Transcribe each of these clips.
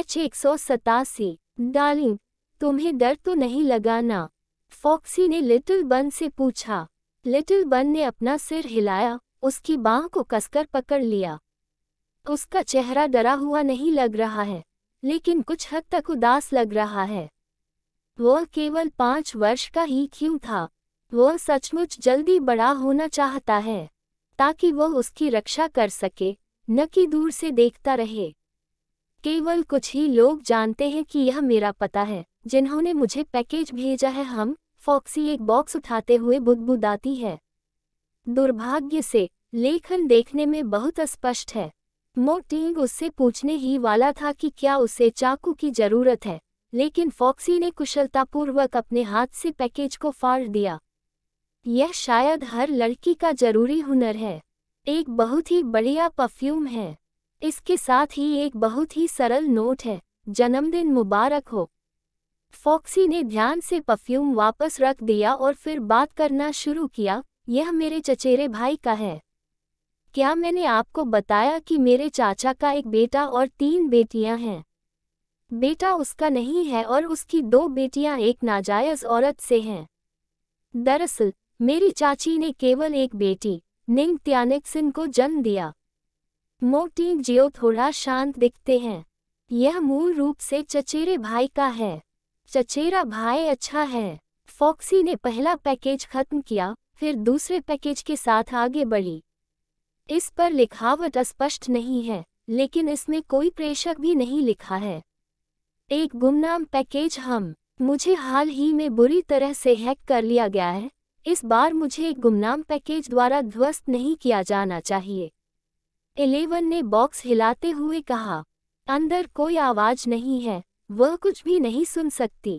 H एक सौ सतासी डाली तुम्हें डर तो नहीं लगा ना फॉक्सी ने लिटिल बन से पूछा लिटिल बन ने अपना सिर हिलाया उसकी बांह को कसकर पकड़ लिया उसका चेहरा डरा हुआ नहीं लग रहा है लेकिन कुछ हद तक उदास लग रहा है वह केवल पांच वर्ष का ही क्यों था वह सचमुच जल्दी बड़ा होना चाहता है ताकि वह उसकी रक्षा कर सके न कि दूर से देखता रहे केवल कुछ ही लोग जानते हैं कि यह मेरा पता है जिन्होंने मुझे पैकेज भेजा है हम फॉक्सी एक बॉक्स उठाते हुए बुदबुदाती है दुर्भाग्य से लेखन देखने में बहुत स्पष्ट है मोटिंग उससे पूछने ही वाला था कि क्या उसे चाकू की जरूरत है लेकिन फॉक्सी ने कुशलतापूर्वक अपने हाथ से पैकेज को फाड़ दिया यह शायद हर लड़की का जरूरी हुनर है एक बहुत ही बढ़िया परफ्यूम है इसके साथ ही एक बहुत ही सरल नोट है जन्मदिन मुबारक हो फॉक्सी ने ध्यान से परफ्यूम वापस रख दिया और फिर बात करना शुरू किया यह मेरे चचेरे भाई का है क्या मैंने आपको बताया कि मेरे चाचा का एक बेटा और तीन बेटियां हैं बेटा उसका नहीं है और उसकी दो बेटियां एक नाजायज औरत से हैं दरअसल मेरी चाची ने केवल एक बेटी निंग त्यानिक सिंह को जन्म दिया मोटी जियो थोड़ा शांत दिखते हैं यह मूल रूप से चचेरे भाई का है चचेरा भाई अच्छा है फॉक्सी ने पहला पैकेज खत्म किया फिर दूसरे पैकेज के साथ आगे बढ़ी इस पर लिखावट स्पष्ट नहीं है लेकिन इसमें कोई प्रेषक भी नहीं लिखा है एक गुमनाम पैकेज हम मुझे हाल ही में बुरी तरह से हैक कर लिया गया है इस बार मुझे एक गुमनाम पैकेज द्वारा ध्वस्त नहीं किया जाना चाहिए इलेवन ने बॉक्स हिलाते हुए कहा अंदर कोई आवाज नहीं है वह कुछ भी नहीं सुन सकती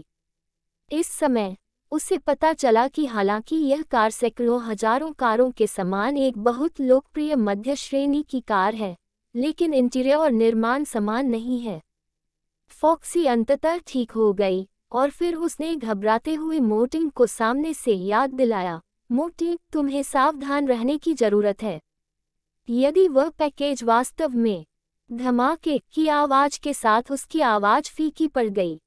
इस समय उसे पता चला कि हालांकि यह कार सैकड़ों हजारों कारों के समान एक बहुत लोकप्रिय मध्य श्रेणी की कार है लेकिन इंटीरियर और निर्माण समान नहीं है फॉक्सी अंततः ठीक हो गई और फिर उसने घबराते हुए मोटिंग को सामने से याद दिलाया मोटिंग तुम्हें सावधान रहने की जरूरत है यदि वह पैकेज वास्तव में धमाके की आवाज के साथ उसकी आवाज फीकी पड़ गई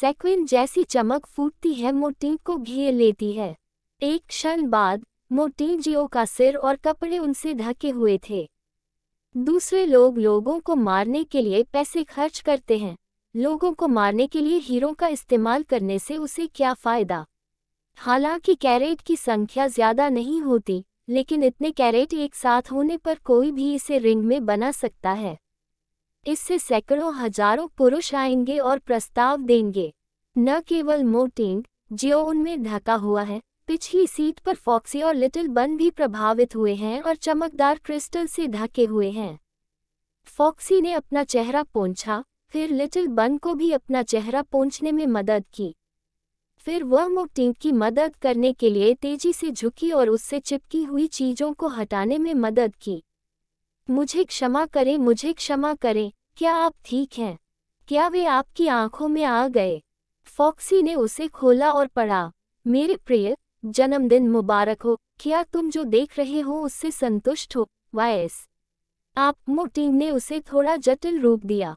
सेक्विन जैसी चमक फूटती है मोटी को घेर लेती है एक क्षण बाद मोटी जियो का सिर और कपड़े उनसे ढके हुए थे दूसरे लोग लोगों को मारने के लिए पैसे खर्च करते हैं लोगों को मारने के लिए हीरो का इस्तेमाल करने से उसे क्या फ़ायदा हालांकि कैरेट की संख्या ज़्यादा नहीं होती लेकिन इतने कैरेट एक साथ होने पर कोई भी इसे रिंग में बना सकता है इससे सैकड़ों हजारों पुरुष आएंगे और प्रस्ताव देंगे न केवल मोटिंग जियो उनमें ढका हुआ है पिछली सीट पर फॉक्सी और लिटिल बन भी प्रभावित हुए हैं और चमकदार क्रिस्टल से ढके हुए हैं फॉक्सी ने अपना चेहरा पोंछा फिर लिटिल बन को भी अपना चेहरा पोंछने में मदद की फिर वह मोटिंग की मदद करने के लिए तेजी से झुकी और उससे चिपकी हुई चीजों को हटाने में मदद की मुझे क्षमा करें मुझे क्षमा करें क्या आप ठीक हैं क्या वे आपकी आंखों में आ गए फॉक्सी ने उसे खोला और पढ़ा मेरे प्रिय जन्मदिन मुबारक हो क्या तुम जो देख रहे हो उससे संतुष्ट हो वायस आप मुटिंग ने उसे थोड़ा जटिल रूप दिया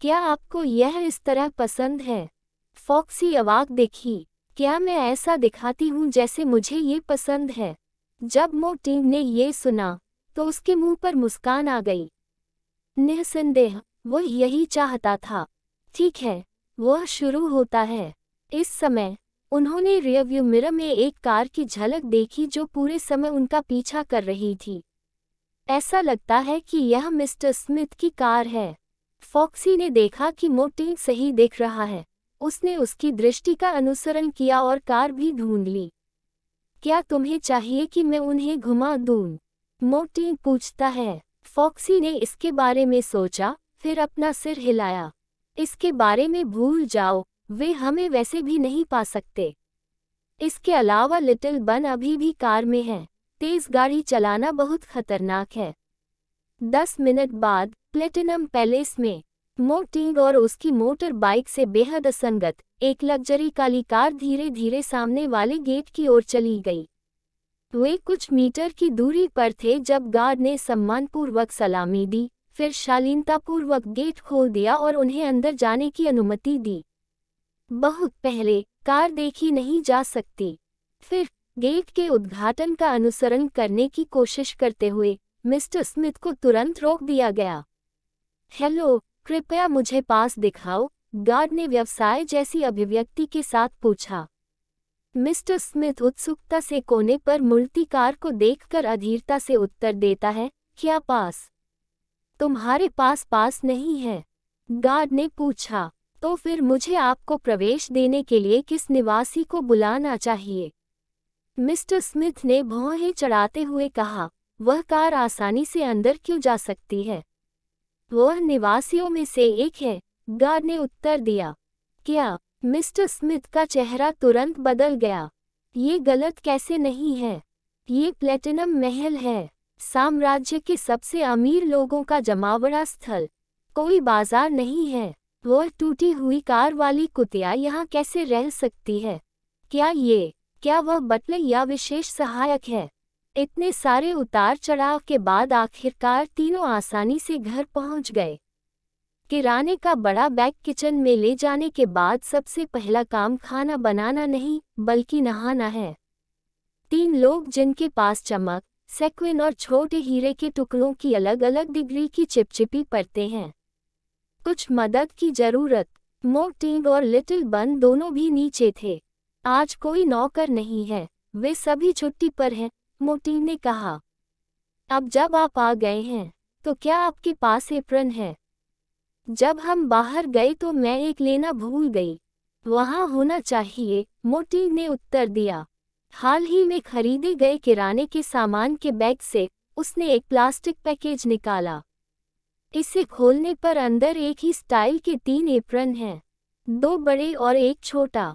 क्या आपको यह इस तरह पसंद है फॉक्सी अवाक देखी क्या मैं ऐसा दिखाती हूँ जैसे मुझे ये पसंद है जब मोटिंग ने ये सुना तो उसके मुंह पर मुस्कान आ गई निसंदेह वह यही चाहता था ठीक है वह शुरू होता है इस समय उन्होंने रियव्यू मिरर में एक कार की झलक देखी जो पूरे समय उनका पीछा कर रही थी ऐसा लगता है कि यह मिस्टर स्मिथ की कार है फॉक्सी ने देखा कि मोटिंग सही देख रहा है उसने उसकी दृष्टि का अनुसरण किया और कार भी ढूंढ ली क्या तुम्हें चाहिए कि मैं उन्हें घुमा दूं? मोटी पूछता है फॉक्सी ने इसके बारे में सोचा फिर अपना सिर हिलाया इसके बारे में भूल जाओ वे हमें वैसे भी नहीं पा सकते इसके अलावा लिटिल बन अभी भी कार में है तेज गाड़ी चलाना बहुत खतरनाक है दस मिनट बाद प्लेटिनम पैलेस में मोटिंग और उसकी मोटर बाइक से बेहद असंगत एक लग्जरी काली कार धीरे धीरे सामने वाले गेट की ओर चली गई वे कुछ मीटर की दूरी पर थे जब गार्ड ने सम्मानपूर्वक सलामी दी फिर शालीनतापूर्वक गेट खोल दिया और उन्हें अंदर जाने की अनुमति दी बहुत पहले कार देखी नहीं जा सकती फिर गेट के उद्घाटन का अनुसरण करने की कोशिश करते हुए मिस्टर स्मिथ को तुरंत रोक दिया गया हेलो कृपया मुझे पास दिखाओ गार्ड ने व्यवसाय जैसी अभिव्यक्ति के साथ पूछा मिस्टर स्मिथ उत्सुकता से कोने पर मूर्तिकार कार को देखकर अधीरता से उत्तर देता है क्या पास तुम्हारे पास पास नहीं है गार्ड ने पूछा तो फिर मुझे आपको प्रवेश देने के लिए किस निवासी को बुलाना चाहिए मिस्टर स्मिथ ने भौहें चढ़ाते हुए कहा वह कार आसानी से अंदर क्यों जा सकती है वह निवासियों में से एक है गार्ड ने उत्तर दिया क्या मिस्टर स्मिथ का चेहरा तुरंत बदल गया ये गलत कैसे नहीं है ये प्लेटिनम महल है साम्राज्य के सबसे अमीर लोगों का जमावड़ा स्थल कोई बाजार नहीं है वह टूटी हुई कार वाली कुतिया यहाँ कैसे रह सकती है क्या ये क्या वह बटले या विशेष सहायक है इतने सारे उतार चढ़ाव के बाद आखिरकार तीनों आसानी से घर पहुंच गए किराने का बड़ा बैग किचन में ले जाने के बाद सबसे पहला काम खाना बनाना नहीं बल्कि नहाना है तीन लोग जिनके पास चमक सेक्विन और छोटे हीरे के टुकड़ों की अलग अलग डिग्री की चिपचिपी पड़ते हैं कुछ मदद की जरूरत मोटिंग और लिटिल बन दोनों भी नीचे थे आज कोई नौकर नहीं है वे सभी छुट्टी पर हैं मोटी ने कहा अब जब आप आ गए हैं तो क्या आपके पास एप्रन है जब हम बाहर गए तो मैं एक लेना भूल गई वहाँ होना चाहिए मोटी ने उत्तर दिया हाल ही में खरीदे गए किराने के सामान के बैग से उसने एक प्लास्टिक पैकेज निकाला इसे खोलने पर अंदर एक ही स्टाइल के तीन एप्रन हैं दो बड़े और एक छोटा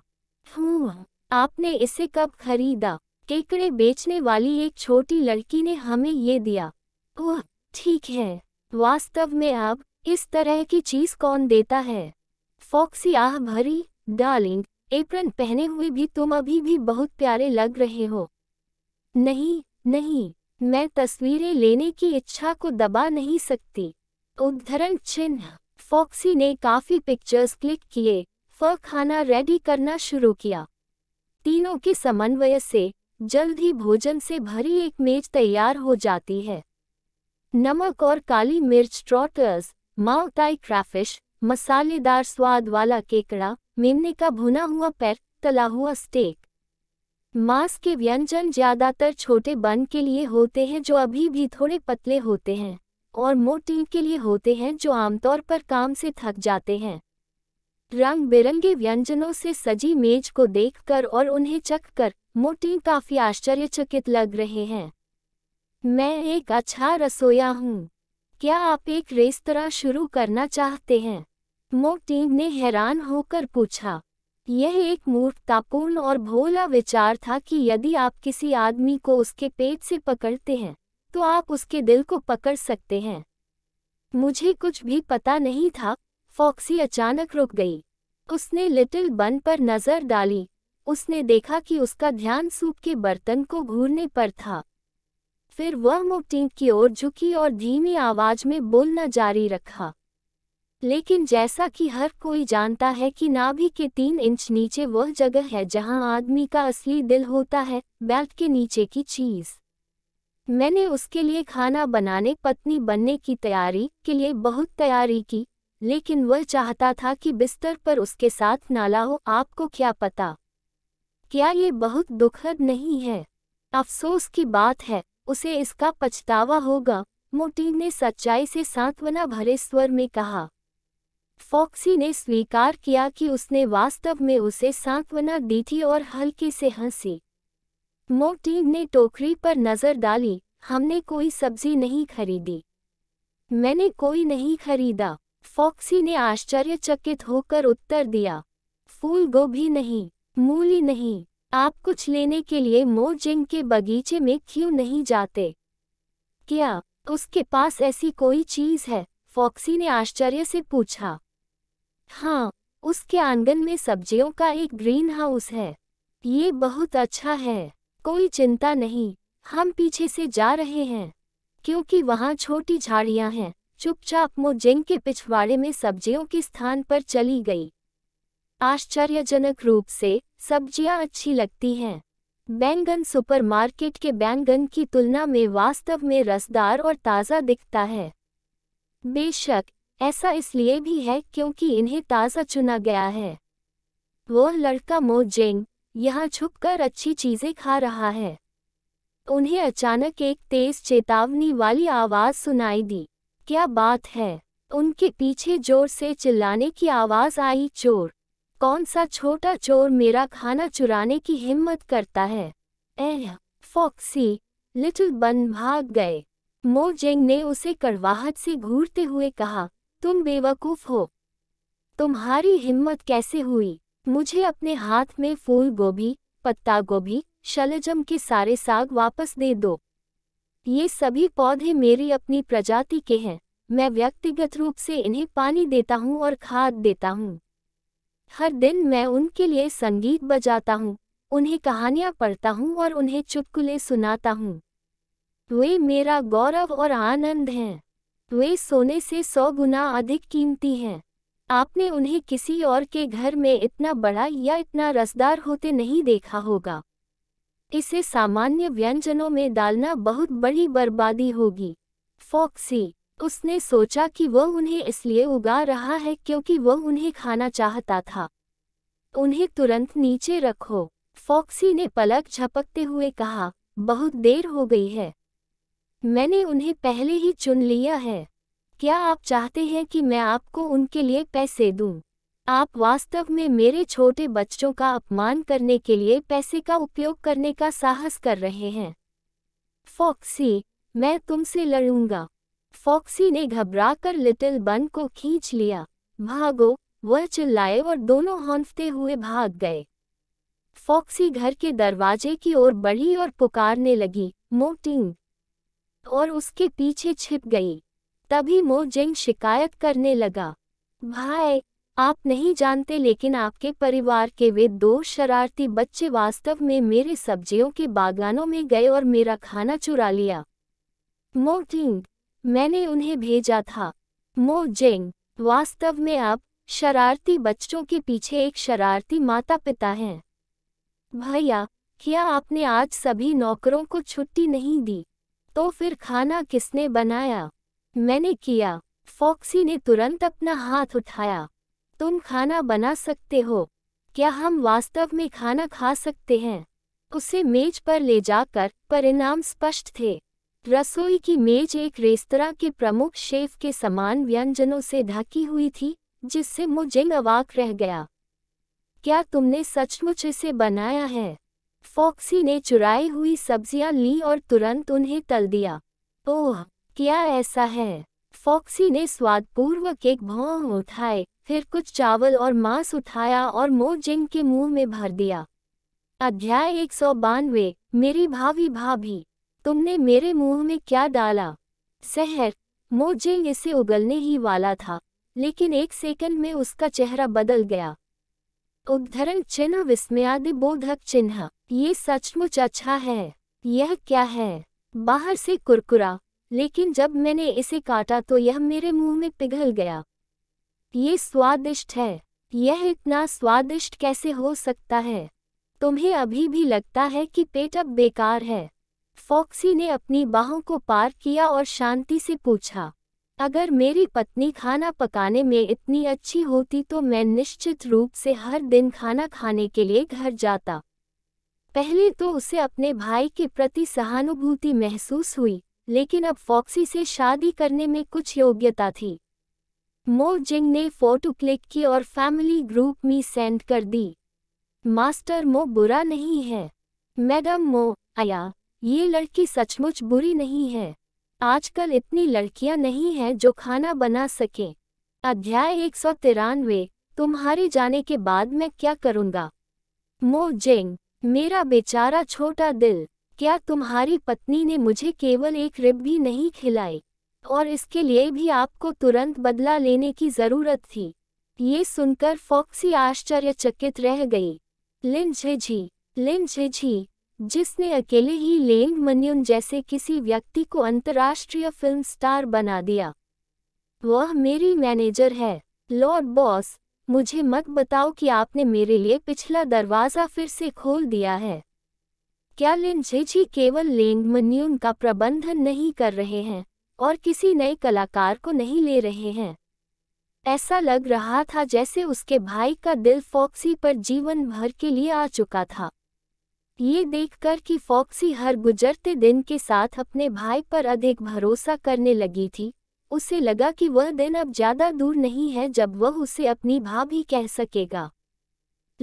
हूँ आपने इसे कब खरीदा केकड़े बेचने वाली एक छोटी लड़की ने हमें ये दिया ओह ठीक है वास्तव में अब इस तरह की चीज कौन देता है फॉक्सी आह भरी डार्लिंग एप्रन पहने हुए भी तुम अभी भी बहुत प्यारे लग रहे हो नहीं नहीं मैं तस्वीरें लेने की इच्छा को दबा नहीं सकती उद्धरण चिन्ह फॉक्सी ने काफी पिक्चर्स क्लिक किए फ खाना रेडी करना शुरू किया तीनों के समन्वय से जल्द ही भोजन से भरी एक मेज तैयार हो जाती है नमक और काली मिर्च ट्रॉटर्स माउटाई क्राफिश मसालेदार स्वाद वाला केकड़ा मेमने का भुना हुआ पैर तला हुआ स्टेक मांस के व्यंजन ज्यादातर छोटे बन के लिए होते हैं जो अभी भी थोड़े पतले होते हैं और मोटी के लिए होते हैं जो आमतौर पर काम से थक जाते हैं रंग बिरंगे व्यंजनों से सजी मेज को देखकर और उन्हें चख कर मोटी काफी आश्चर्यचकित लग रहे हैं मैं एक अच्छा रसोया हूँ क्या आप एक रेस्तरा शुरू करना चाहते हैं मोटी ने हैरान होकर पूछा यह एक मूर्खतापूर्ण और भोला विचार था कि यदि आप किसी आदमी को उसके पेट से पकड़ते हैं तो आप उसके दिल को पकड़ सकते हैं मुझे कुछ भी पता नहीं था फॉक्सी अचानक रुक गई उसने लिटिल बन पर नजर डाली उसने देखा कि उसका ध्यान सूप के बर्तन को घूरने पर था फिर वह मोपटिंग की ओर झुकी और धीमी आवाज में बोलना जारी रखा लेकिन जैसा कि हर कोई जानता है कि नाभि के तीन इंच नीचे वह जगह है जहां आदमी का असली दिल होता है बेल्ट के नीचे की चीज मैंने उसके लिए खाना बनाने पत्नी बनने की तैयारी के लिए बहुत तैयारी की लेकिन वह चाहता था कि बिस्तर पर उसके साथ नाला हो आपको क्या पता क्या ये बहुत दुखद नहीं है अफसोस की बात है उसे इसका पछतावा होगा मोटी ने सच्चाई से सांत्वना भरे स्वर में कहा फॉक्सी ने स्वीकार किया कि उसने वास्तव में उसे सांत्वना दी थी और हल्के से हंसी मोटी ने टोकरी पर नजर डाली हमने कोई सब्जी नहीं खरीदी मैंने कोई नहीं खरीदा फॉक्सी ने आश्चर्यचकित होकर उत्तर दिया फूल गोभी नहीं मूली नहीं आप कुछ लेने के लिए मोजिंग के बगीचे में क्यों नहीं जाते क्या उसके पास ऐसी कोई चीज है फॉक्सी ने आश्चर्य से पूछा हाँ उसके आंगन में सब्जियों का एक ग्रीन हाउस है ये बहुत अच्छा है कोई चिंता नहीं हम पीछे से जा रहे हैं क्योंकि वहाँ छोटी झाड़ियाँ हैं चुपचाप मोजेंग के पिछवाड़े में सब्जियों के स्थान पर चली गई आश्चर्यजनक रूप से सब्जियां अच्छी लगती हैं बैंगन सुपरमार्केट के बैंगन की तुलना में वास्तव में रसदार और ताज़ा दिखता है बेशक ऐसा इसलिए भी है क्योंकि इन्हें ताज़ा चुना गया है वो लड़का मोजेंग यहाँ छुपकर अच्छी चीज़ें खा रहा है उन्हें अचानक एक तेज चेतावनी वाली आवाज़ सुनाई दी क्या बात है उनके पीछे जोर से चिल्लाने की आवाज आई चोर कौन सा छोटा चोर मेरा खाना चुराने की हिम्मत करता है एह फॉक्सी लिटिल बन भाग गए मोजेंग ने उसे कड़वाहट से घूरते हुए कहा तुम बेवकूफ हो तुम्हारी हिम्मत कैसे हुई मुझे अपने हाथ में फूल गोभी पत्ता गोभी शलजम के सारे साग वापस दे दो ये सभी पौधे मेरी अपनी प्रजाति के हैं मैं व्यक्तिगत रूप से इन्हें पानी देता हूँ और खाद देता हूँ हर दिन मैं उनके लिए संगीत बजाता हूँ उन्हें कहानियाँ पढ़ता हूँ और उन्हें चुटकुले सुनाता हूँ वे मेरा गौरव और आनंद हैं वे सोने से सौ गुना अधिक कीमती हैं आपने उन्हें किसी और के घर में इतना बड़ा या इतना रसदार होते नहीं देखा होगा इसे सामान्य व्यंजनों में डालना बहुत बड़ी बर्बादी होगी फॉक्सी उसने सोचा कि वह उन्हें इसलिए उगा रहा है क्योंकि वह उन्हें खाना चाहता था उन्हें तुरंत नीचे रखो फॉक्सी ने पलक झपकते हुए कहा बहुत देर हो गई है मैंने उन्हें पहले ही चुन लिया है क्या आप चाहते हैं कि मैं आपको उनके लिए पैसे दूं? आप वास्तव में मेरे छोटे बच्चों का अपमान करने के लिए पैसे का उपयोग करने का साहस कर रहे हैं फॉक्सी मैं तुमसे लड़ूंगा फॉक्सी ने घबराकर लिटिल बन को खींच लिया भागो वह चिल्लाए और दोनों हौंफते हुए भाग गए फॉक्सी घर के दरवाजे की ओर बढ़ी और पुकारने लगी मोटिंग और उसके पीछे छिप गई तभी मोजिंग शिकायत करने लगा भाई आप नहीं जानते लेकिन आपके परिवार के वे दो शरारती बच्चे वास्तव में मेरे सब्जियों के बागानों में गए और मेरा खाना चुरा लिया मोटिंग मैंने उन्हें भेजा था मोजेंग वास्तव में आप शरारती बच्चों के पीछे एक शरारती माता पिता हैं भैया क्या आपने आज सभी नौकरों को छुट्टी नहीं दी तो फिर खाना किसने बनाया मैंने किया फॉक्सी ने तुरंत अपना हाथ उठाया तुम खाना बना सकते हो क्या हम वास्तव में खाना खा सकते हैं उसे मेज पर ले जाकर परिणाम स्पष्ट थे रसोई की मेज एक रेस्तरा के प्रमुख शेफ के समान व्यंजनों से ढकी हुई थी जिससे मुझे अवाक रह गया क्या तुमने सचमुच इसे बनाया है फॉक्सी ने चुराई हुई सब्जियां ली और तुरंत उन्हें तल दिया ओह क्या ऐसा है फॉक्सी ने स्वादपूर्वक एक भौ उठाए फिर कुछ चावल और मांस उठाया और मोह जिंग के मुंह में भर दिया अध्याय एक सौ बानवे मेरी भावी भाभी तुमने मेरे मुंह में क्या डाला सहर मोजिंग इसे उगलने ही वाला था लेकिन एक सेकंड में उसका चेहरा बदल गया उद्धरण चिन्ह विस्मयादि बोधक चिन्ह ये सचमुच अच्छा है यह क्या है बाहर से कुरकुरा लेकिन जब मैंने इसे काटा तो यह मेरे मुंह में पिघल गया ये स्वादिष्ट है यह इतना स्वादिष्ट कैसे हो सकता है तुम्हें अभी भी लगता है कि पेट अब बेकार है फॉक्सी ने अपनी बाहों को पार किया और शांति से पूछा अगर मेरी पत्नी खाना पकाने में इतनी अच्छी होती तो मैं निश्चित रूप से हर दिन खाना खाने के लिए घर जाता पहले तो उसे अपने भाई के प्रति सहानुभूति महसूस हुई लेकिन अब फॉक्सी से शादी करने में कुछ योग्यता थी मोजिंग ने फोटो क्लिक की और फैमिली ग्रुप में सेंड कर दी मास्टर मो बुरा नहीं है मैडम मो आया ये लड़की सचमुच बुरी नहीं है आजकल इतनी लड़कियां नहीं हैं जो खाना बना सकें अध्याय एक सौ तिरानवे तुम्हारे जाने के बाद मैं क्या करूँगा मो मेरा बेचारा छोटा दिल क्या तुम्हारी पत्नी ने मुझे केवल एक रिब भी नहीं खिलाई और इसके लिए भी आपको तुरंत बदला लेने की जरूरत थी ये सुनकर फॉक्सी आश्चर्यचकित रह गई लिन झेझी लिन झेझी जिसने अकेले ही लेंग मन्युन जैसे किसी व्यक्ति को अंतर्राष्ट्रीय फिल्म स्टार बना दिया वह मेरी मैनेजर है लॉर्ड बॉस मुझे मत बताओ कि आपने मेरे लिए पिछला दरवाज़ा फिर से खोल दिया है क्या लिन झेझी केवल लेंग मन्युन का प्रबंधन नहीं कर रहे हैं और किसी नए कलाकार को नहीं ले रहे हैं ऐसा लग रहा था जैसे उसके भाई का दिल फॉक्सी पर जीवन भर के लिए आ चुका था ये देखकर कि फॉक्सी हर गुजरते दिन के साथ अपने भाई पर अधिक भरोसा करने लगी थी उसे लगा कि वह दिन अब ज़्यादा दूर नहीं है जब वह उसे अपनी भाभी कह सकेगा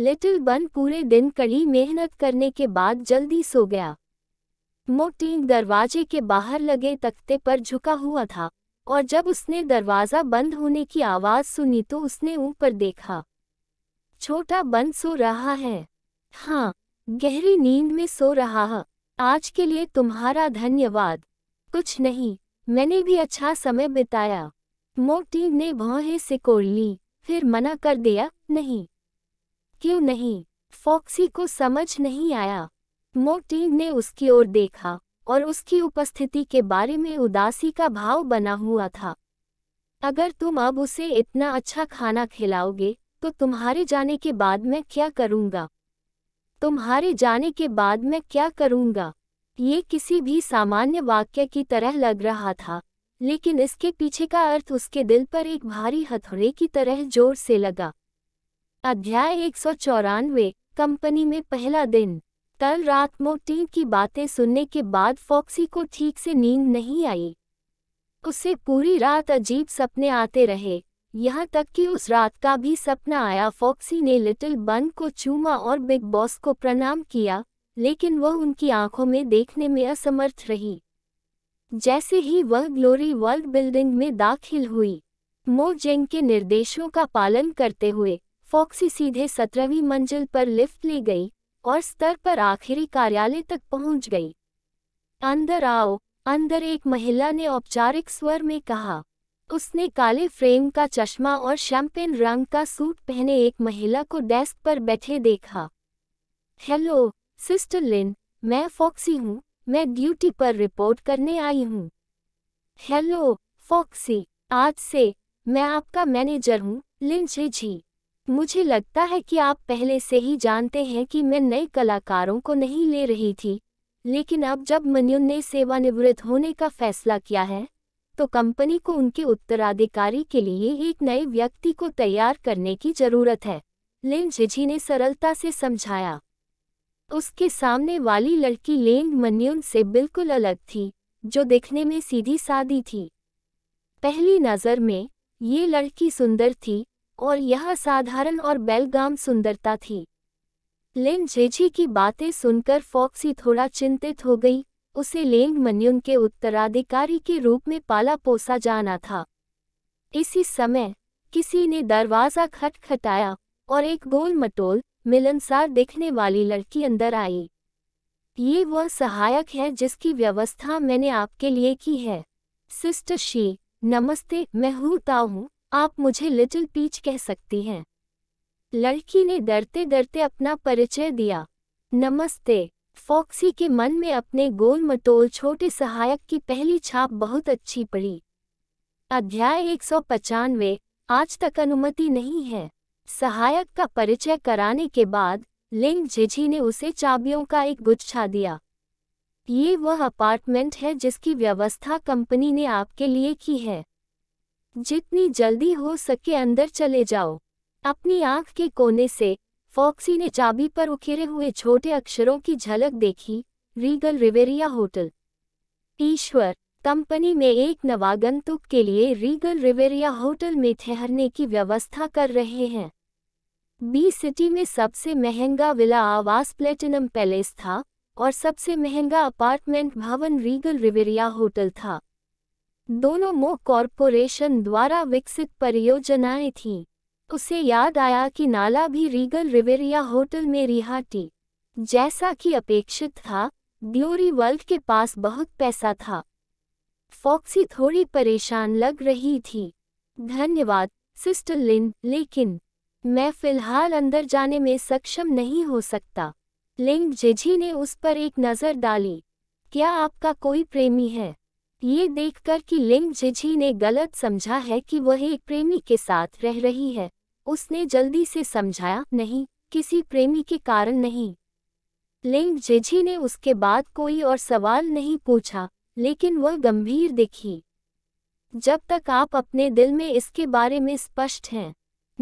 लिटिल बन पूरे दिन कड़ी मेहनत करने के बाद जल्दी सो गया मोटी दरवाजे के बाहर लगे तख्ते पर झुका हुआ था और जब उसने दरवाज़ा बंद होने की आवाज़ सुनी तो उसने ऊपर देखा छोटा बंद सो रहा है हाँ गहरी नींद में सो रहा है आज के लिए तुम्हारा धन्यवाद कुछ नहीं मैंने भी अच्छा समय बिताया मोटी ने भौहें सिकोड़ ली फिर मना कर दिया नहीं क्यों नहीं फॉक्सी को समझ नहीं आया मोटीग ने उसकी ओर देखा और उसकी उपस्थिति के बारे में उदासी का भाव बना हुआ था अगर तुम अब उसे इतना अच्छा खाना खिलाओगे तो तुम्हारे जाने के बाद मैं क्या करूँगा तुम्हारे जाने के बाद मैं क्या करूँगा ये किसी भी सामान्य वाक्य की तरह लग रहा था लेकिन इसके पीछे का अर्थ उसके दिल पर एक भारी हथौड़े की तरह जोर से लगा अध्याय एक कंपनी में पहला दिन कल रात मोटी की बातें सुनने के बाद फॉक्सी को ठीक से नींद नहीं आई उसे पूरी रात अजीब सपने आते रहे यहाँ तक कि उस रात का भी सपना आया फॉक्सी ने लिटिल बन को चूमा और बिग बॉस को प्रणाम किया लेकिन वह उनकी आंखों में देखने में असमर्थ रही जैसे ही वह ग्लोरी वर्ल्ड बिल्डिंग में दाखिल हुई मोजेंग के निर्देशों का पालन करते हुए फॉक्सी सीधे सत्रहवीं मंजिल पर लिफ्ट ले गई और स्तर पर आखिरी कार्यालय तक पहुंच गई अंदर आओ अंदर एक महिला ने औपचारिक स्वर में कहा उसने काले फ्रेम का चश्मा और शैम्पेन रंग का सूट पहने एक महिला को डेस्क पर बैठे देखा हेलो सिस्टर लिन मैं फॉक्सी हूँ मैं ड्यूटी पर रिपोर्ट करने आई हूँ हेलो फॉक्सी आज से मैं आपका मैनेजर हूँ लिन झे झी मुझे लगता है कि आप पहले से ही जानते हैं कि मैं नए कलाकारों को नहीं ले रही थी लेकिन अब जब मन्युन ने सेवानिवृत्त होने का फैसला किया है तो कंपनी को उनके उत्तराधिकारी के लिए एक नए व्यक्ति को तैयार करने की जरूरत है लेन झिझी ने सरलता से समझाया उसके सामने वाली लड़की लेन मन्युन से बिल्कुल अलग थी जो दिखने में सीधी सादी थी पहली नज़र में ये लड़की सुंदर थी और यह साधारण और बेलगाम सुंदरता थी लेन जेजी की बातें सुनकर फॉक्सी थोड़ा चिंतित हो गई उसे लेंग मन्युन के उत्तराधिकारी के रूप में पाला पोसा जाना था इसी समय किसी ने दरवाज़ा खटखटाया और एक गोल मटोल मिलनसार दिखने वाली लड़की अंदर आई ये वह सहायक है जिसकी व्यवस्था मैंने आपके लिए की है सिस्टर शी नमस्ते मैं हूँ ताऊ आप मुझे लिटिल पीच कह सकती हैं लड़की ने डरते डरते अपना परिचय दिया नमस्ते फॉक्सी के मन में अपने गोल मटोल छोटे सहायक की पहली छाप बहुत अच्छी पड़ी अध्याय एक सौ पचानवे आज तक अनुमति नहीं है सहायक का परिचय कराने के बाद लिंग झिझी ने उसे चाबियों का एक गुच्छा दिया ये वह अपार्टमेंट है जिसकी व्यवस्था कंपनी ने आपके लिए की है जितनी जल्दी हो सके अंदर चले जाओ अपनी आंख के कोने से फॉक्सी ने चाबी पर उखेरे हुए छोटे अक्षरों की झलक देखी रीगल रिवेरिया होटल ईश्वर कंपनी में एक नवागंतुक के लिए रीगल रिवेरिया होटल में ठहरने की व्यवस्था कर रहे हैं बी सिटी में सबसे महंगा विला आवास प्लेटिनम पैलेस था और सबसे महंगा अपार्टमेंट भवन रीगल रिवेरिया होटल था दोनों मो कॉरपोरेशन द्वारा विकसित परियोजनाएं थीं उसे याद आया कि नाला भी रीगल रिवेरिया होटल में रिहा टी जैसा कि अपेक्षित था ग्लोरी वर्ल्ड के पास बहुत पैसा था फॉक्सी थोड़ी परेशान लग रही थी धन्यवाद सिस्टर लिन लेकिन मैं फिलहाल अंदर जाने में सक्षम नहीं हो सकता लिंग जिझी ने उस पर एक नज़र डाली क्या आपका कोई प्रेमी है ये देखकर कि लिंग झिझी ने गलत समझा है कि वह एक प्रेमी के साथ रह रही है उसने जल्दी से समझाया नहीं किसी प्रेमी के कारण नहीं लिंग झिझी ने उसके बाद कोई और सवाल नहीं पूछा लेकिन वह गंभीर दिखी जब तक आप अपने दिल में इसके बारे में स्पष्ट हैं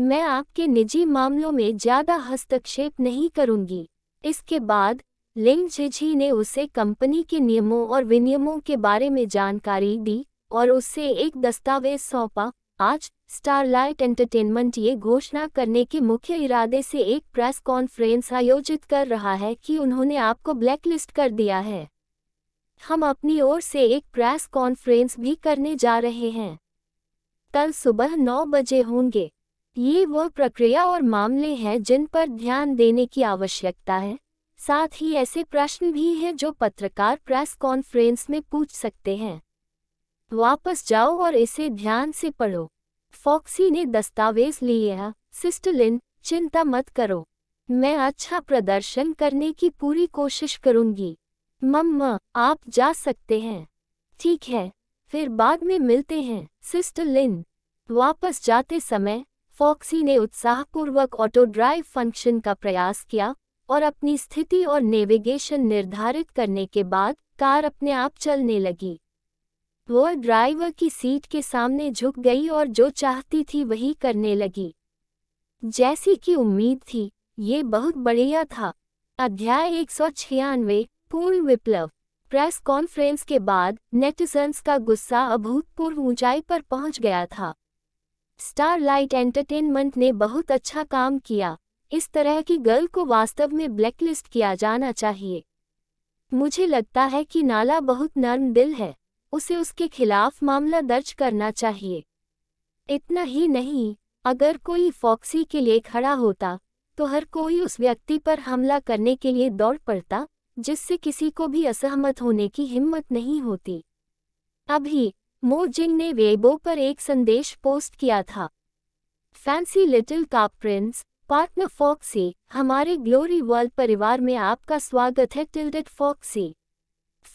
मैं आपके निजी मामलों में ज्यादा हस्तक्षेप नहीं करूंगी इसके बाद लिंग झिझी ने उसे कंपनी के नियमों और विनियमों के बारे में जानकारी दी और उससे एक दस्तावेज सौंपा आज स्टारलाइट एंटरटेनमेंट ये घोषणा करने के मुख्य इरादे से एक प्रेस कॉन्फ्रेंस आयोजित कर रहा है कि उन्होंने आपको ब्लैकलिस्ट कर दिया है हम अपनी ओर से एक प्रेस कॉन्फ्रेंस भी करने जा रहे हैं कल सुबह नौ बजे होंगे ये वह प्रक्रिया और मामले हैं जिन पर ध्यान देने की आवश्यकता है साथ ही ऐसे प्रश्न भी हैं जो पत्रकार प्रेस कॉन्फ्रेंस में पूछ सकते हैं वापस जाओ और इसे ध्यान से पढ़ो फॉक्सी ने दस्तावेज लिया सिस्टलिन चिंता मत करो मैं अच्छा प्रदर्शन करने की पूरी कोशिश करूंगी मम्मा आप जा सकते हैं ठीक है फिर बाद में मिलते हैं सिस्टर लिन वापस जाते समय फॉक्सी ने उत्साहपूर्वक ऑटो ड्राइव फंक्शन का प्रयास किया और अपनी स्थिति और नेविगेशन निर्धारित करने के बाद कार अपने आप चलने लगी वह ड्राइवर की सीट के सामने झुक गई और जो चाहती थी वही करने लगी जैसी कि उम्मीद थी ये बहुत बढ़िया था अध्याय एक सौ छियानवे पूर्ण विप्लव प्रेस कॉन्फ्रेंस के बाद नेटिजन्स का गुस्सा अभूतपूर्व ऊंचाई पर पहुंच गया था स्टारलाइट एंटरटेनमेंट ने बहुत अच्छा काम किया इस तरह की गर्ल को वास्तव में ब्लैकलिस्ट किया जाना चाहिए मुझे लगता है कि नाला बहुत नर्म दिल है उसे उसके खिलाफ मामला दर्ज करना चाहिए इतना ही नहीं अगर कोई फॉक्सी के लिए खड़ा होता तो हर कोई उस व्यक्ति पर हमला करने के लिए दौड़ पड़ता जिससे किसी को भी असहमत होने की हिम्मत नहीं होती अभी मोजिंग ने वेबो पर एक संदेश पोस्ट किया था फैंसी लिटिल का प्रिंस पार्टनर फॉक्सी हमारे ग्लोरी वर्ल्ड परिवार में आपका स्वागत है टिलडेट फॉक्सी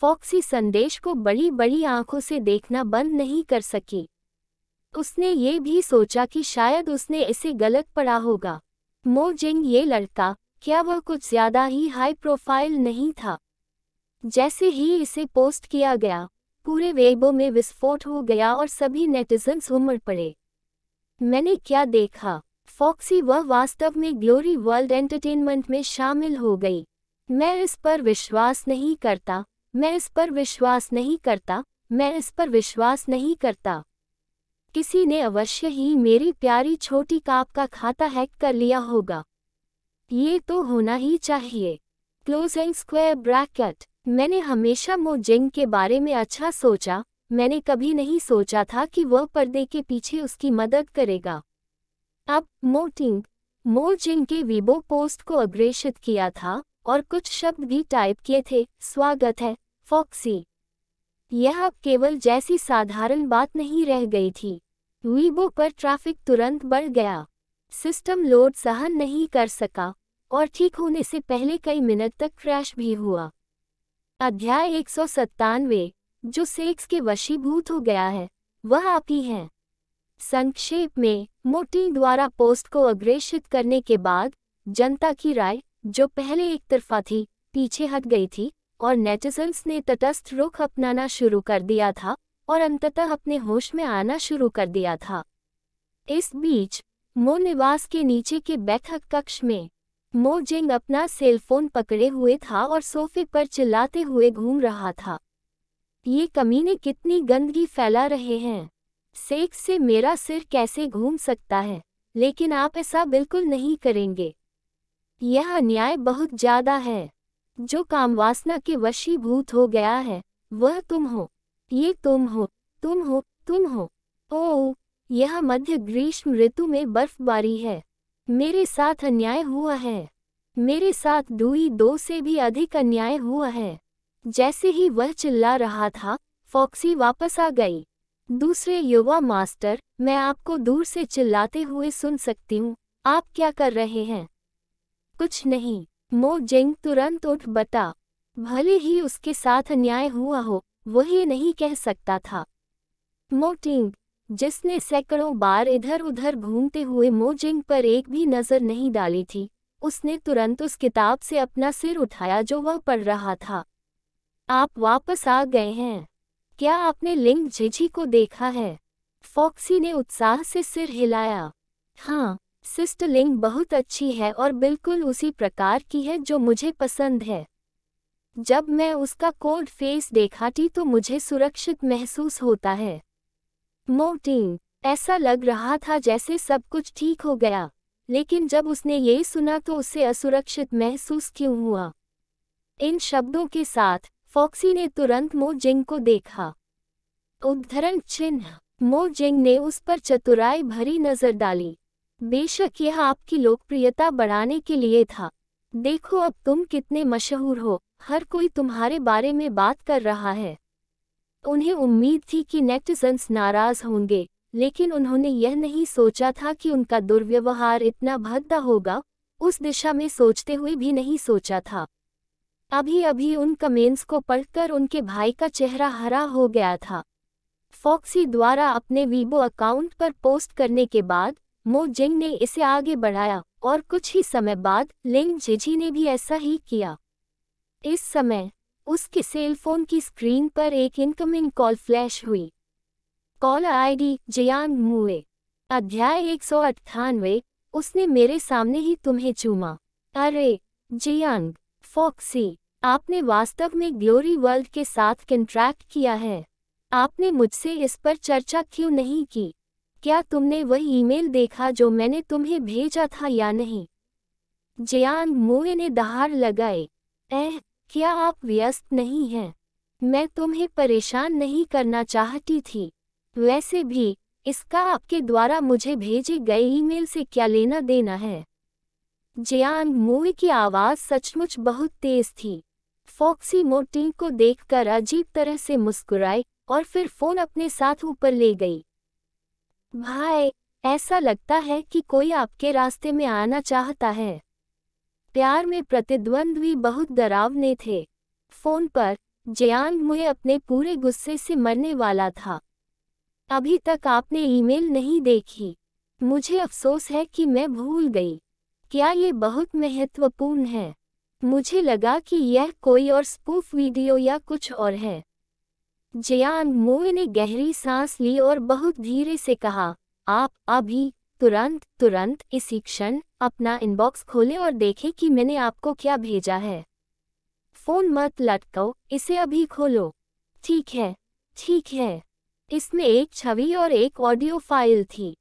फॉक्सी संदेश को बड़ी बड़ी आंखों से देखना बंद नहीं कर सकी उसने ये भी सोचा कि शायद उसने इसे गलत पढ़ा होगा मोजिंग ये लड़का क्या वह कुछ ज्यादा ही हाई प्रोफाइल नहीं था जैसे ही इसे पोस्ट किया गया पूरे वेबो में विस्फोट हो गया और सभी नेटिजन्स उमड़ पड़े मैंने क्या देखा फॉक्सी वह वास्तव में ग्लोरी वर्ल्ड एंटरटेनमेंट में शामिल हो गई मैं इस पर विश्वास नहीं करता मैं इस पर विश्वास नहीं करता मैं इस पर विश्वास नहीं करता किसी ने अवश्य ही मेरी प्यारी छोटी काप का खाता हैक कर लिया होगा ये तो होना ही चाहिए क्लोजिंग स्क्वायर ब्रैकेट मैंने हमेशा मोजिंग के बारे में अच्छा सोचा मैंने कभी नहीं सोचा था कि वह पर्दे के पीछे उसकी मदद करेगा अब मोटिंग मोर के वीबो पोस्ट को अग्रेषित किया था और कुछ शब्द भी टाइप किए थे स्वागत है फॉक्सी यह अब केवल जैसी साधारण बात नहीं रह गई थी वीबो पर ट्रैफिक तुरंत बढ़ गया सिस्टम लोड सहन नहीं कर सका और ठीक होने से पहले कई मिनट तक क्रैश भी हुआ अध्याय एक जो सेक्स के वशीभूत हो गया है वह आप ही हैं संक्षेप में मोटी द्वारा पोस्ट को अग्रेषित करने के बाद जनता की राय जो पहले एक तरफा थी पीछे हट गई थी और नेटिजन्स ने तटस्थ रुख अपनाना शुरू कर दिया था और अंततः अपने होश में आना शुरू कर दिया था इस बीच मो निवास के नीचे के बैठक कक्ष में मो जिंग अपना सेलफोन पकड़े हुए था और सोफे पर चिल्लाते हुए घूम रहा था ये कमीने कितनी गंदगी फैला रहे हैं सेक्स से मेरा सिर कैसे घूम सकता है लेकिन आप ऐसा बिल्कुल नहीं करेंगे यह अन्याय बहुत ज्यादा है जो कामवासना के वशीभूत हो गया है वह तुम हो ये तुम हो तुम हो तुम हो ओ यह मध्य ग्रीष्म ऋतु में बर्फबारी है मेरे साथ अन्याय हुआ है मेरे साथ दूई दो से भी अधिक अन्याय हुआ है जैसे ही वह चिल्ला रहा था फॉक्सी वापस आ गई दूसरे युवा मास्टर मैं आपको दूर से चिल्लाते हुए सुन सकती हूँ आप क्या कर रहे हैं कुछ नहीं मो जेंग तुरंत उठ बता भले ही उसके साथ अन्याय हुआ हो वही ये नहीं कह सकता था मोटिंग जिसने सैकड़ों बार इधर उधर घूमते हुए मोजिंग पर एक भी नज़र नहीं डाली थी उसने तुरंत उस किताब से अपना सिर उठाया जो वह पढ़ रहा था आप वापस आ गए हैं क्या आपने लिंग झिझी को देखा है फॉक्सी ने उत्साह से सिर हिलाया हाँ सिस्ट लिंग बहुत अच्छी है और बिल्कुल उसी प्रकार की है जो मुझे पसंद है जब मैं उसका कोल्ड फेस देखाती तो मुझे सुरक्षित महसूस होता है मोटी ऐसा लग रहा था जैसे सब कुछ ठीक हो गया लेकिन जब उसने ये सुना तो उसे असुरक्षित महसूस क्यों हुआ इन शब्दों के साथ फॉक्सी ने तुरंत मोजेंग को देखा उद्धरण चिन्ह मोजेंग ने उस पर चतुराई भरी नजर डाली बेशक यह आपकी लोकप्रियता बढ़ाने के लिए था देखो अब तुम कितने मशहूर हो हर कोई तुम्हारे बारे में बात कर रहा है उन्हें उम्मीद थी कि नेटिजन्स नाराज होंगे लेकिन उन्होंने यह नहीं सोचा था कि उनका दुर्व्यवहार इतना भद्दा होगा उस दिशा में सोचते हुए भी नहीं सोचा था अभी अभी उन कमेंट्स को पढ़कर उनके भाई का चेहरा हरा हो गया था फॉक्सी द्वारा अपने वीबो अकाउंट पर पोस्ट करने के बाद मोजिंग ने इसे आगे बढ़ाया और कुछ ही समय बाद लिंग जिजी ने भी ऐसा ही किया इस समय उसके सेलफोन की स्क्रीन पर एक इनकमिंग कॉल फ्लैश हुई कॉल आईडी जयांग मुए अध्याय एक सौ अट्ठानवे उसने मेरे सामने ही तुम्हें चूमा अरे जियांग फॉक्सी आपने वास्तव में ग्लोरी वर्ल्ड के साथ कंट्रैक्ट किया है आपने मुझसे इस पर चर्चा क्यों नहीं की क्या तुमने वह ईमेल देखा जो मैंने तुम्हें भेजा था या नहीं जयांग मोए ने दहाड़ लगाए एह क्या आप व्यस्त नहीं हैं मैं तुम्हें परेशान नहीं करना चाहती थी वैसे भी इसका आपके द्वारा मुझे भेजे गए ईमेल से क्या लेना देना है जयांग मोए की आवाज़ सचमुच बहुत तेज थी फॉक्सी मोटी को देखकर अजीब तरह से मुस्कुराई और फिर फोन अपने साथ ऊपर ले गई भाई ऐसा लगता है कि कोई आपके रास्ते में आना चाहता है प्यार में प्रतिद्वंद भी बहुत डरावने थे फोन पर जयांग मुझे अपने पूरे गुस्से से मरने वाला था अभी तक आपने ईमेल नहीं देखी मुझे अफसोस है कि मैं भूल गई क्या ये बहुत महत्वपूर्ण है मुझे लगा कि यह कोई और स्पूफ वीडियो या कुछ और है जयान मोह ने गहरी सांस ली और बहुत धीरे से कहा आप अभी तुरंत तुरंत इसी क्षण अपना इनबॉक्स खोलें और देखें कि मैंने आपको क्या भेजा है फोन मत लटको इसे अभी खोलो ठीक है ठीक है इसमें एक छवि और एक ऑडियो फाइल थी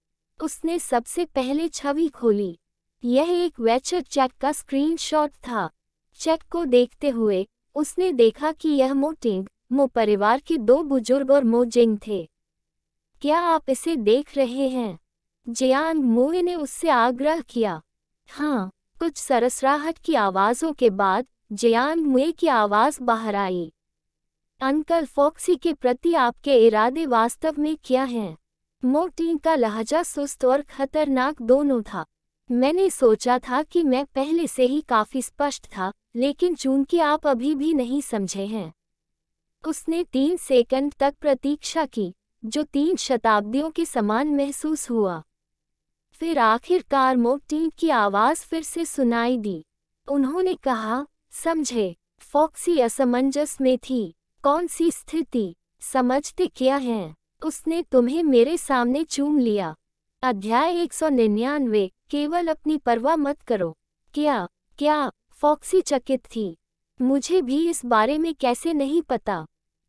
उसने सबसे पहले छवि खोली यह एक वेचर चैट का स्क्रीनशॉट था चेक को देखते हुए उसने देखा कि यह मोटिंग मो परिवार के दो बुजुर्ग और मोजिंग थे क्या आप इसे देख रहे हैं जियांग मोए ने उससे आग्रह किया हाँ कुछ सरसराहट की आवाज़ों के बाद जियांग मुए की आवाज़ बाहर आई अंकल फॉक्सी के प्रति आपके इरादे वास्तव में क्या हैं मोटिंग का लहजा सुस्त और खतरनाक दोनों था मैंने सोचा था कि मैं पहले से ही काफी स्पष्ट था लेकिन चूंकि आप अभी भी नहीं समझे हैं उसने तीन सेकंड तक प्रतीक्षा की जो तीन शताब्दियों के समान महसूस हुआ फिर आखिरकार मोटी की आवाज़ फिर से सुनाई दी उन्होंने कहा समझे फॉक्सी असमंजस में थी कौन सी स्थिति समझते क्या है उसने तुम्हें मेरे सामने चूम लिया अध्याय एक सौ निन्यानवे केवल अपनी परवाह मत करो क्या क्या फॉक्सी चकित थी मुझे भी इस बारे में कैसे नहीं पता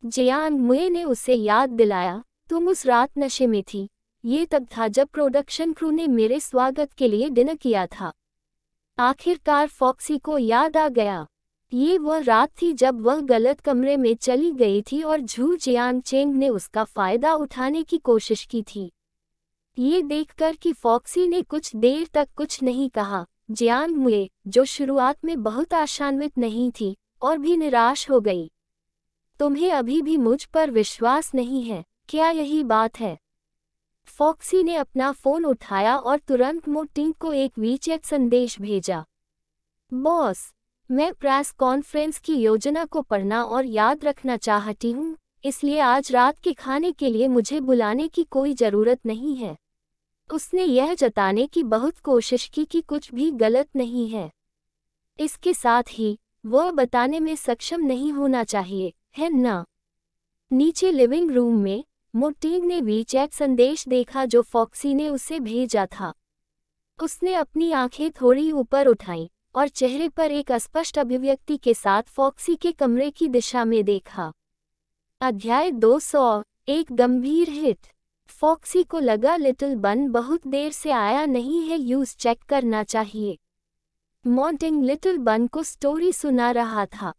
जयान मुए ने उसे याद दिलाया तुम उस रात नशे में थी ये तब था जब प्रोडक्शन क्रू ने मेरे स्वागत के लिए डिनर किया था आखिरकार फॉक्सी को याद आ गया ये वह रात थी जब वह गलत कमरे में चली गई थी और झू जियान चेंग ने उसका फायदा उठाने की कोशिश की थी ये देखकर कि फॉक्सी ने कुछ देर तक कुछ नहीं कहा ज्ञान मुए जो शुरुआत में बहुत आशान्वित नहीं थी और भी निराश हो गई तुम्हें अभी भी मुझ पर विश्वास नहीं है क्या यही बात है फॉक्सी ने अपना फोन उठाया और तुरंत मोटिंग को एक वीचैट संदेश भेजा बॉस मैं प्रेस कॉन्फ्रेंस की योजना को पढ़ना और याद रखना चाहती हूँ इसलिए आज रात के खाने के लिए मुझे बुलाने की कोई ज़रूरत नहीं है उसने यह जताने की बहुत कोशिश की कि कुछ भी गलत नहीं है इसके साथ ही वह बताने में सक्षम नहीं होना चाहिए है ना? नीचे लिविंग रूम में मोटीग ने चैट संदेश देखा जो फॉक्सी ने उसे भेजा था उसने अपनी आंखें थोड़ी ऊपर उठाईं और चेहरे पर एक अस्पष्ट अभिव्यक्ति के साथ फॉक्सी के कमरे की दिशा में देखा अध्याय 200 एक गंभीर हिट फॉक्सी को लगा लिटिल बन बहुत देर से आया नहीं है यूज चेक करना चाहिए मॉन्टिंग लिटिल बन को स्टोरी सुना रहा था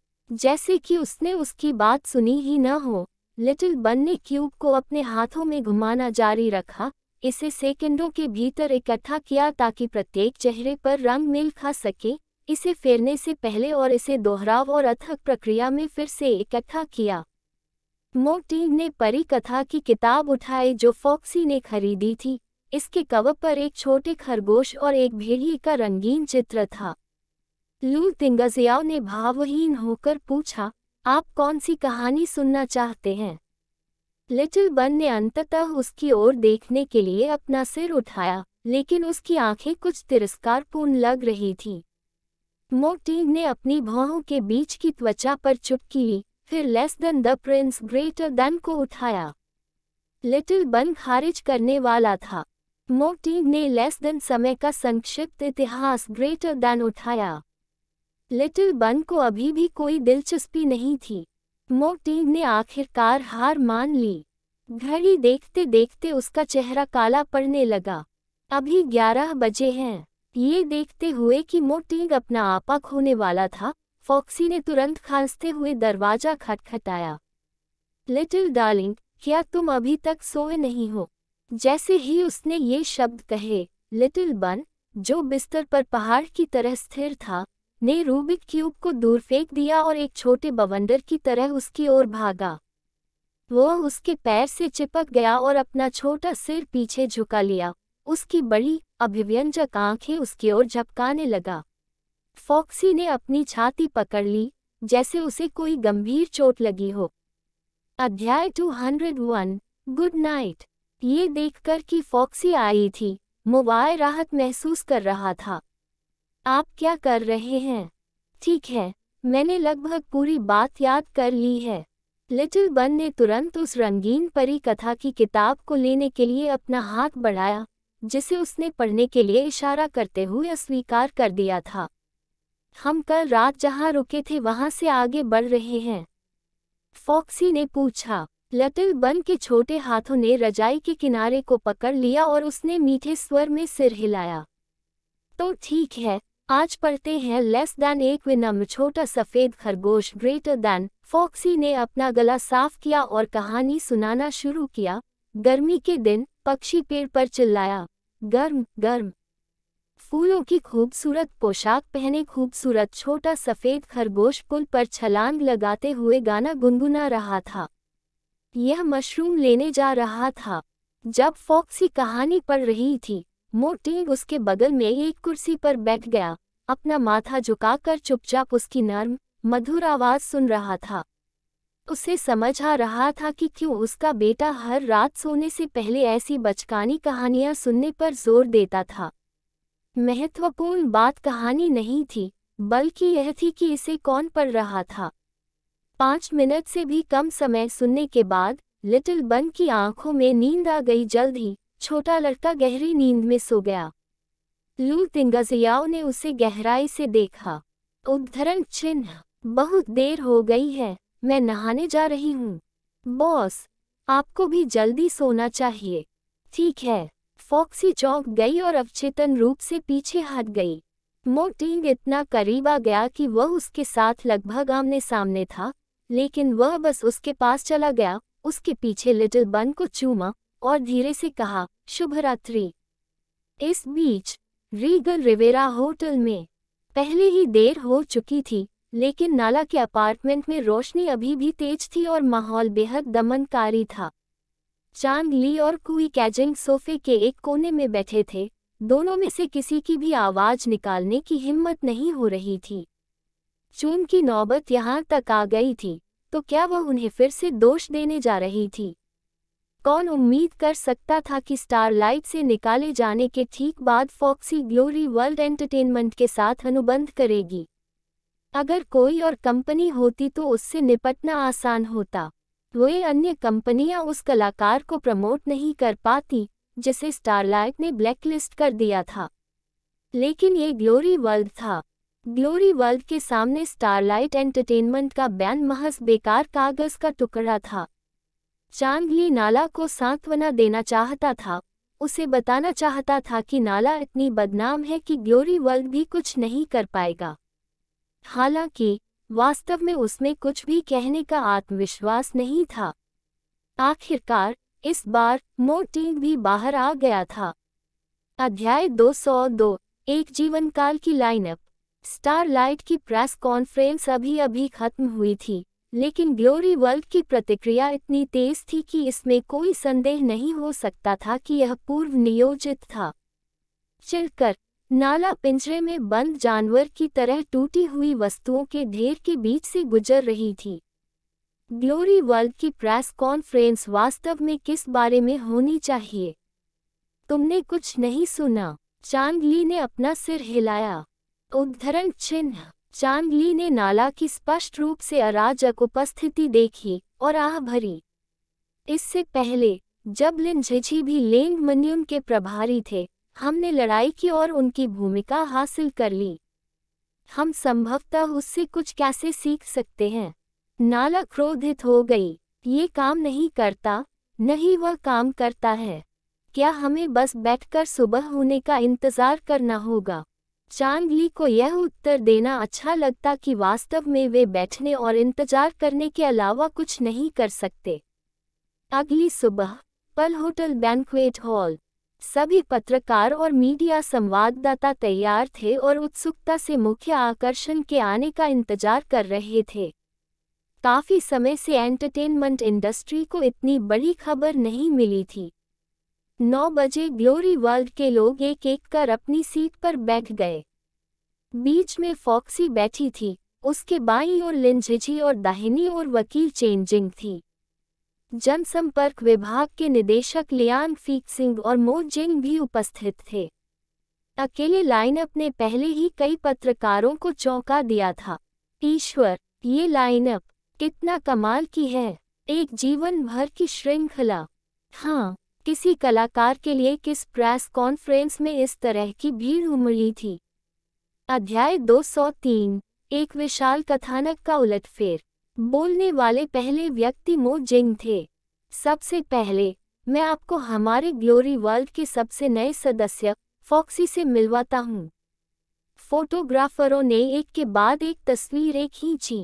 जैसे कि उसने उसकी बात सुनी ही न हो लिटिल बन ने क्यूब को अपने हाथों में घुमाना जारी रखा इसे सेकंडों के भीतर इकट्ठा किया ताकि प्रत्येक चेहरे पर रंग मिल खा सके इसे फेरने से पहले और इसे दोहराव और अथक प्रक्रिया में फिर से इकट्ठा किया मोटी ने परी कथा की किताब उठाई जो फॉक्सी ने खरीदी थी इसके कवर पर एक छोटे खरगोश और एक भेड़िए का रंगीन चित्र था लू तिंगजियाओ ने भावहीन होकर पूछा आप कौन सी कहानी सुनना चाहते हैं लिटिल बन ने अंततः उसकी ओर देखने के लिए अपना सिर उठाया लेकिन उसकी आंखें कुछ तिरस्कारपूर्ण लग रही थीं। मोटी ने अपनी भौहों के बीच की त्वचा पर चुपकी ली फिर less than the prince greater than को उठाया लिटिल बन खारिज करने वाला था मोटी ने लेस देन समय का संक्षिप्त इतिहास ग्रेटर देन उठाया लिटिल बन को अभी भी कोई दिलचस्पी नहीं थी मोटी ने आखिरकार हार मान ली घड़ी देखते देखते उसका चेहरा काला पड़ने लगा अभी ग्यारह बजे हैं ये देखते हुए कि मोटिंग अपना आपा खोने वाला था फॉक्सी ने तुरंत खांसते हुए दरवाजा खटखटाया लिटिल डार्लिंग क्या तुम अभी तक सोए नहीं हो जैसे ही उसने ये शब्द कहे लिटिल बन जो बिस्तर पर पहाड़ की तरह स्थिर था ने रूबिक क्यूब को दूर फेंक दिया और एक छोटे बवंडर की तरह उसकी ओर भागा वह उसके पैर से चिपक गया और अपना छोटा सिर पीछे झुका लिया उसकी बड़ी अभिव्यंजक आंखें उसकी ओर झपकाने लगा फॉक्सी ने अपनी छाती पकड़ ली जैसे उसे कोई गंभीर चोट लगी हो अध्याय 201 गुड नाइट ये देखकर कि फॉक्सी आई थी मोबाइल राहत महसूस कर रहा था आप क्या कर रहे हैं ठीक है मैंने लगभग पूरी बात याद कर ली है लिटिल बन ने तुरंत उस रंगीन परी कथा की किताब को लेने के लिए अपना हाथ बढ़ाया जिसे उसने पढ़ने के लिए इशारा करते हुए अस्वीकार कर दिया था हम कल रात जहां रुके थे वहां से आगे बढ़ रहे हैं फॉक्सी ने पूछा लटिल बन के छोटे हाथों ने रजाई के किनारे को पकड़ लिया और उसने मीठे स्वर में सिर हिलाया तो ठीक है आज पढ़ते हैं लेस दैन एक विनम्र छोटा सफ़ेद खरगोश ग्रेटर दैन फॉक्सी ने अपना गला साफ किया और कहानी सुनाना शुरू किया गर्मी के दिन पक्षी पेड़ पर चिल्लाया गर्म गर्म फूलों की खूबसूरत पोशाक पहने खूबसूरत छोटा सफ़ेद खरगोश पुल पर छलांग लगाते हुए गाना गुनगुना रहा था यह मशरूम लेने जा रहा था जब फॉक्सी कहानी पढ़ रही थी मोटी उसके बगल में एक कुर्सी पर बैठ गया अपना माथा झुकाकर चुपचाप उसकी नर्म मधुर आवाज़ सुन रहा था उसे समझ आ रहा था कि क्यों उसका बेटा हर रात सोने से पहले ऐसी बचकानी कहानियां सुनने पर जोर देता था महत्वपूर्ण बात कहानी नहीं थी बल्कि यह थी कि इसे कौन पढ़ रहा था पाँच मिनट से भी कम समय सुनने के बाद लिटिल बन की आंखों में नींद आ गई जल्द ही छोटा लड़का गहरी नींद में सो गया लू तिंगजियाओ ने उसे गहराई से देखा उद्धरण चिन्ह बहुत देर हो गई है मैं नहाने जा रही हूँ बॉस आपको भी जल्दी सोना चाहिए ठीक है फॉक्सी चौंक गई और अवचेतन रूप से पीछे हट गई मोटिंग इतना करीब आ गया कि वह उसके साथ लगभग आमने सामने था लेकिन वह बस उसके पास चला गया उसके पीछे लिटिल बन को चूमा और धीरे से कहा शुभ रात्रि इस बीच रीगल रिवेरा होटल में पहले ही देर हो चुकी थी लेकिन नाला के अपार्टमेंट में रोशनी अभी भी तेज थी और माहौल बेहद दमनकारी था चांद ली और कुई कैजिंग सोफे के एक कोने में बैठे थे दोनों में से किसी की भी आवाज निकालने की हिम्मत नहीं हो रही थी चून की नौबत यहां तक आ गई थी तो क्या वह उन्हें फिर से दोष देने जा रही थी कौन उम्मीद कर सकता था कि स्टारलाइट से निकाले जाने के ठीक बाद फॉक्सी ग्लोरी वर्ल्ड एंटरटेनमेंट के साथ अनुबंध करेगी अगर कोई और कंपनी होती तो उससे निपटना आसान होता वे अन्य कंपनियां उस कलाकार को प्रमोट नहीं कर पाती जिसे स्टारलाइट ने ब्लैकलिस्ट कर दिया था लेकिन ये ग्लोरी वर्ल्ड था ग्लोरी वर्ल्ड के सामने स्टारलाइट एंटरटेनमेंट का बैन महज बेकार कागज का टुकड़ा था चांदली नाला को सांत्वना देना चाहता था उसे बताना चाहता था कि नाला इतनी बदनाम है कि ग्लोरी वर्ल्ड भी कुछ नहीं कर पाएगा हालांकि वास्तव में उसमें कुछ भी कहने का आत्मविश्वास नहीं था आखिरकार इस बार मोर्टिन भी बाहर आ गया था अध्याय 202 एक जीवन काल की लाइनअप स्टारलाइट की प्रेस कॉन्फ्रेंस अभी अभी खत्म हुई थी लेकिन ग्लोरी वर्ल्ड की प्रतिक्रिया इतनी तेज थी कि इसमें कोई संदेह नहीं हो सकता था कि यह पूर्व नियोजित था चिलकर नाला पिंजरे में बंद जानवर की तरह टूटी हुई वस्तुओं के ढेर के बीच से गुजर रही थी ग्लोरी वर्ल्ड की प्रेस कॉन्फ्रेंस वास्तव में किस बारे में होनी चाहिए तुमने कुछ नहीं सुना चांदली ने अपना सिर हिलाया उद्धरण चिन्ह चांदली ने नाला की स्पष्ट रूप से अराजक उपस्थिति देखी और आह भरी इससे पहले जब लिन झिझी भी लेंग मन्यूम के प्रभारी थे हमने लड़ाई की और उनकी भूमिका हासिल कर ली हम संभवतः उससे कुछ कैसे सीख सकते हैं नाला क्रोधित हो गई ये काम नहीं करता नहीं वह काम करता है क्या हमें बस बैठकर सुबह होने का इंतजार करना होगा चांगली को यह उत्तर देना अच्छा लगता कि वास्तव में वे बैठने और इंतजार करने के अलावा कुछ नहीं कर सकते अगली सुबह पल होटल बैंक्वेट हॉल सभी पत्रकार और मीडिया संवाददाता तैयार थे और उत्सुकता से मुख्य आकर्षण के आने का इंतजार कर रहे थे काफ़ी समय से एंटरटेनमेंट इंडस्ट्री को इतनी बड़ी खबर नहीं मिली थी नौ बजे ग्लोरी वर्ल्ड के लोग एक एक कर अपनी सीट पर बैठ गए बीच में फॉक्सी बैठी थी उसके बाई और लिंझिझी और दाहिनी और वकील चेंजिंग थी जनसंपर्क विभाग के निदेशक लियांग फीक सिंह और मो जिंग भी उपस्थित थे अकेले लाइनअप ने पहले ही कई पत्रकारों को चौंका दिया था ईश्वर ये लाइनअप कितना कमाल की है एक जीवन भर की श्रृंखला हाँ किसी कलाकार के लिए किस प्रेस कॉन्फ्रेंस में इस तरह की भीड़ उमड़ी थी अध्याय 203 एक विशाल कथानक का उलटफेर बोलने वाले पहले व्यक्ति मो जिंग थे सबसे पहले मैं आपको हमारे ग्लोरी वर्ल्ड के सबसे नए सदस्य फॉक्सी से मिलवाता हूँ फोटोग्राफरों ने एक के बाद एक तस्वीरें खींची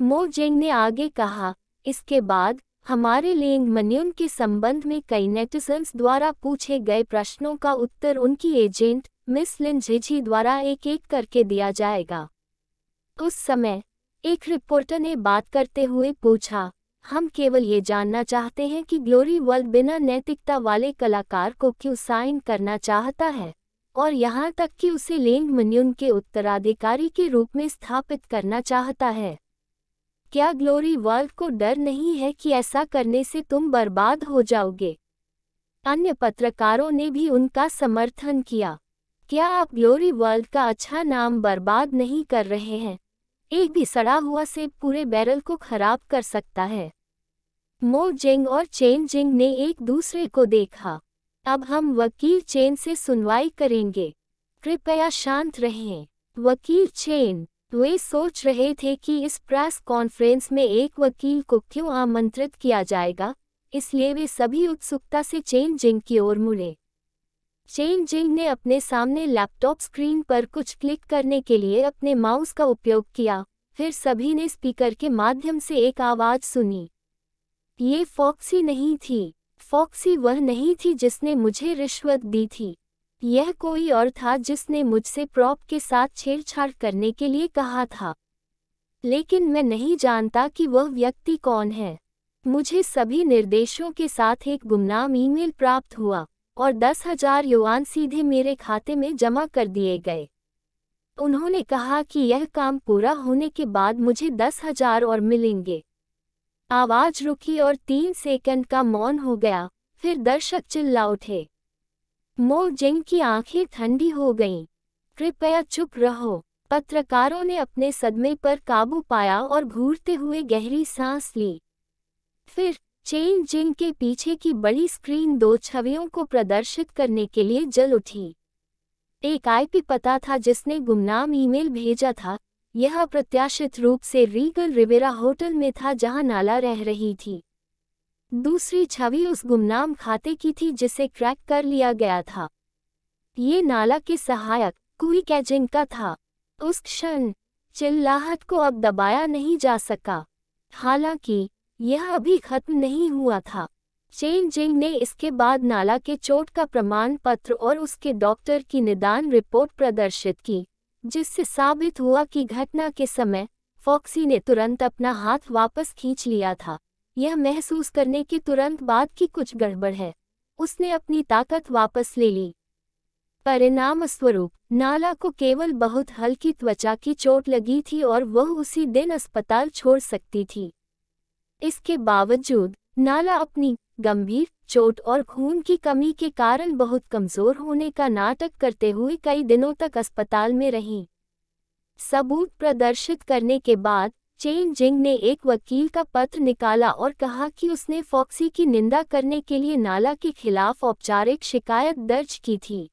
मो जेंग ने आगे कहा इसके बाद हमारे लेंग मन्युन के संबंध में कई नेटिजन्स द्वारा पूछे गए प्रश्नों का उत्तर उनकी एजेंट मिस लिन झिझी द्वारा एक एक करके दिया जाएगा उस समय एक रिपोर्टर ने बात करते हुए पूछा हम केवल ये जानना चाहते हैं कि ग्लोरी वर्ल्ड बिना नैतिकता वाले कलाकार को क्यों साइन करना चाहता है और यहाँ तक कि उसे लेंग मन्युन के उत्तराधिकारी के रूप में स्थापित करना चाहता है क्या ग्लोरी वर्ल्ड को डर नहीं है कि ऐसा करने से तुम बर्बाद हो जाओगे अन्य पत्रकारों ने भी उनका समर्थन किया क्या आप ग्लोरी वर्ल्ड का अच्छा नाम बर्बाद नहीं कर रहे हैं एक भी सड़ा हुआ सेब पूरे बैरल को खराब कर सकता है मो जेंग और चेन जेंग ने एक दूसरे को देखा अब हम वकील चेन से सुनवाई करेंगे कृपया शांत रहें वकील चेन वे सोच रहे थे कि इस प्रेस कॉन्फ्रेंस में एक वकील को क्यों आमंत्रित किया जाएगा इसलिए वे सभी उत्सुकता से चेन जिंग की ओर मुड़े चेन जिंग ने अपने सामने लैपटॉप स्क्रीन पर कुछ क्लिक करने के लिए अपने माउस का उपयोग किया फिर सभी ने स्पीकर के माध्यम से एक आवाज़ सुनी ये फॉक्सी नहीं थी फॉक्सी वह नहीं थी जिसने मुझे रिश्वत दी थी यह कोई और था जिसने मुझसे प्रॉप के साथ छेड़छाड़ करने के लिए कहा था लेकिन मैं नहीं जानता कि वह व्यक्ति कौन है मुझे सभी निर्देशों के साथ एक गुमनाम ईमेल प्राप्त हुआ और दस हजार युवान सीधे मेरे खाते में जमा कर दिए गए उन्होंने कहा कि यह काम पूरा होने के बाद मुझे दस हजार और मिलेंगे आवाज रुकी और तीन सेकंड का मौन हो गया फिर दर्शक चिल्ला उठे मो जिंग की आंखें ठंडी हो गईं। कृपया चुप रहो पत्रकारों ने अपने सदमे पर काबू पाया और घूरते हुए गहरी सांस ली फिर चेन जिंग के पीछे की बड़ी स्क्रीन दो छवियों को प्रदर्शित करने के लिए जल उठी एक आईपी पता था जिसने गुमनाम ईमेल भेजा था यह अप्रत्याशित रूप से रीगल रिवेरा होटल में था जहां नाला रह रही थी दूसरी छवि उस गुमनाम खाते की थी जिसे क्रैक कर लिया गया था ये नाला के सहायक कुई कैजिंग का था उस क्षण चिल्लाहट को अब दबाया नहीं जा सका हालांकि यह अभी खत्म नहीं हुआ था चेन जिंग ने इसके बाद नाला के चोट का प्रमाण पत्र और उसके डॉक्टर की निदान रिपोर्ट प्रदर्शित की जिससे साबित हुआ कि घटना के समय फॉक्सी ने तुरंत अपना हाथ वापस खींच लिया था यह महसूस करने के तुरंत बाद की कुछ गड़बड़ है उसने अपनी ताकत वापस ले ली परिणाम स्वरूप नाला को केवल बहुत हल्की त्वचा की चोट लगी थी और वह उसी दिन अस्पताल छोड़ सकती थी इसके बावजूद नाला अपनी गंभीर चोट और खून की कमी के कारण बहुत कमजोर होने का नाटक करते हुए कई दिनों तक अस्पताल में रही सबूत प्रदर्शित करने के बाद चेन जिंग ने एक वकील का पत्र निकाला और कहा कि उसने फॉक्सी की निंदा करने के लिए नाला के खिलाफ औपचारिक शिकायत दर्ज की थी